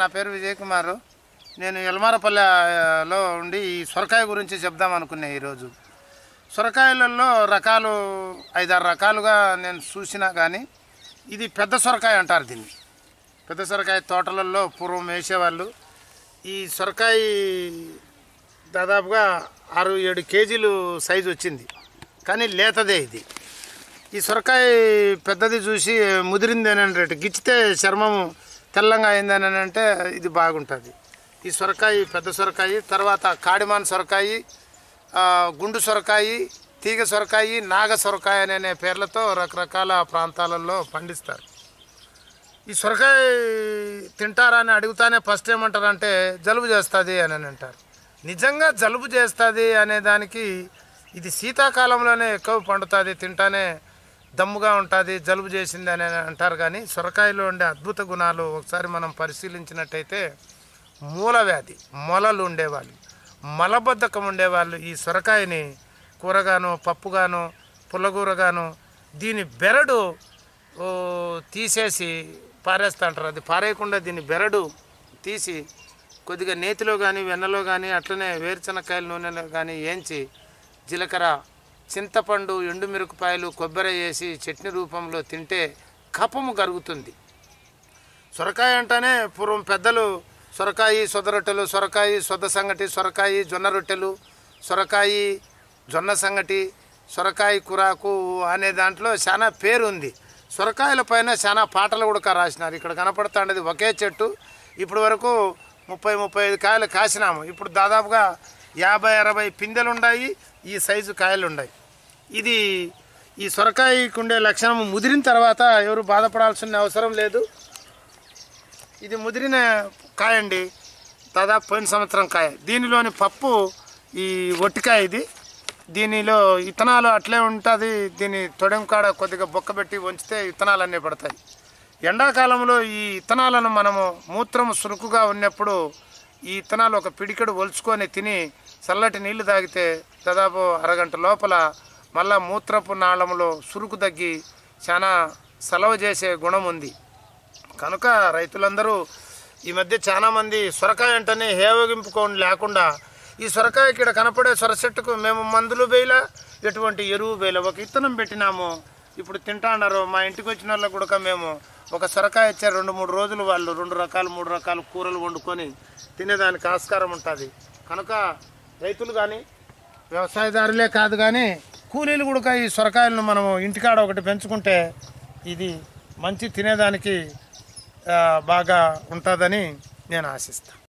నా పేరు విజయ్ కుమారు నేను ఎల్మారపల్లెలో ఉండి ఈ సొరకాయ గురించి చెప్దాం అనుకున్నా ఈరోజు సొరకాయలలో రకాలు ఐదారు రకాలుగా నేను చూసినా కానీ ఇది పెద్ద సొరకాయ అంటారు దీన్ని పెద్ద సొరకాయ తోటలలో పూర్వం వేసేవాళ్ళు ఈ సొరకాయ దాదాపుగా ఆరు ఏడు కేజీలు సైజు వచ్చింది కానీ లేతదే ఇది ఈ సొరకాయ పెద్దది చూసి ముదిరిందేనంటే గిచ్చితే చర్మము తెల్లంగా అయిందని అంటే ఇది బాగుంటుంది ఈ సొరకాయ పెద్ద సొరకాయ తర్వాత కాడిమాన్ సొరకాయ గుండు సొరకాయ తీగ సొరకాయ నాగ సొరకాయ అనే పేర్లతో రకరకాల ప్రాంతాలలో పండిస్తారు ఈ సొరకాయ తింటారా అని అడుగుతానే ఫస్ట్ ఏమంటారంటే జలుబు చేస్తుంది అని అంటారు నిజంగా జలుబు చేస్తుంది అనే దానికి ఇది శీతాకాలంలోనే ఎక్కువ పండుతుంది తింటానే దమ్ముగా ఉంటుంది జలుబు చేసింది అని అంటారు కానీ సొరకాయలో ఉండే అద్భుత గుణాలు ఒకసారి మనం పరిశీలించినట్టయితే మూల వ్యాధి మొలలు ఉండేవాళ్ళు మలబద్ధకం ఉండేవాళ్ళు ఈ సొరకాయని కూరగాను పప్పుగాను పుల్లగూరగాను దీని బెరడు తీసేసి పారేస్తూ అంటారు అది పారేయకుండా దీని బెరడు తీసి కొద్దిగా నేతిలో కానీ వెన్నలో కానీ అట్లనే వేరుచనక్కాయల నూనెలో కానీ ఏంచి జీలకర్ర చింతపండు ఎండుమిరపకాయలు కొబ్బరి వేసి చట్నీ రూపంలో తింటే కపము కరుగుతుంది సొరకాయ అంటేనే పూర్వం పెద్దలు సొరకాయ సొదరొట్టెలు సొరకాయ సొద సంగటి సొరకాయ జొన్న రొట్టెలు సొరకాయ జొన్న సంగటి సొరకాయ కూరాకు అనే దాంట్లో చాలా పేరు ఉంది సొరకాయల పైన చాలా పాటలు కూడా రాసినారు ఇక్కడ కనపడుతుండేది ఒకే చెట్టు ఇప్పటి వరకు ముప్పై ముప్పై ఐదు కాయలు కాసినాము ఇప్పుడు దాదాపుగా యాభై అరవై పిందెలు ఉన్నాయి ఈ సైజు కాయలు ఉన్నాయి ఇది ఈ సొరకాయకు ఉండే లక్షణం ముదిరిన తర్వాత ఎవరు బాధపడాల్సిన అవసరం లేదు ఇది ముదిరిన కాయ అండి దాదాపు పోయిన సంవత్సరం కాయ దీనిలోని పప్పు ఈ ఒట్టికాయ ఇది దీనిలో ఇత్తనాలు అట్లే ఉంటుంది దీని తొడెం కాడ కొద్దిగా బొక్క పెట్టి వంచితే ఇత్తనాలు అన్నీ పడతాయి ఎండాకాలంలో ఈ ఇత్తనాలను మనము మూత్రం సురుకుగా ఉన్నప్పుడు ఈ ఇత్తనాలు ఒక పిడికెడు ఒలుచుకొని తిని చల్లటి నీళ్లు తాగితే దాదాపు అరగంట లోపల మళ్ళా మూత్రపు నాళంలో సురుకు తగ్గి చాలా సెలవు చేసే గుణం ఉంది కనుక రైతులందరూ ఈ మధ్య చాలామంది సొరకాయ అంటనే హేవగింపుకోని లేకుండా ఈ సొరకాయ ఇక్కడ కనపడే సొరచెట్టుకు మేము మందులు వేయలా ఎటువంటి ఎరువు వేయలే ఒక ఇత్తనం పెట్టినాము ఇప్పుడు తింటాన్నారు మా ఇంటికి వచ్చిన వాళ్ళకు కూడా మేము ఒక సొరకాయ ఇచ్చే రెండు మూడు రోజులు వాళ్ళు రెండు రకాలు మూడు రకాల కూరలు వండుకొని తినేదానికి ఆస్కారం ఉంటుంది కనుక రైతులు కానీ వ్యవసాయదారులే కాదు కానీ కూలీలు కూడా ఈ సొరకాయలను మనము ఇంటికాడ ఒకటి పెంచుకుంటే ఇది మంచి తినేదానికి బాగా ఉంటుందని నేను ఆశిస్తాను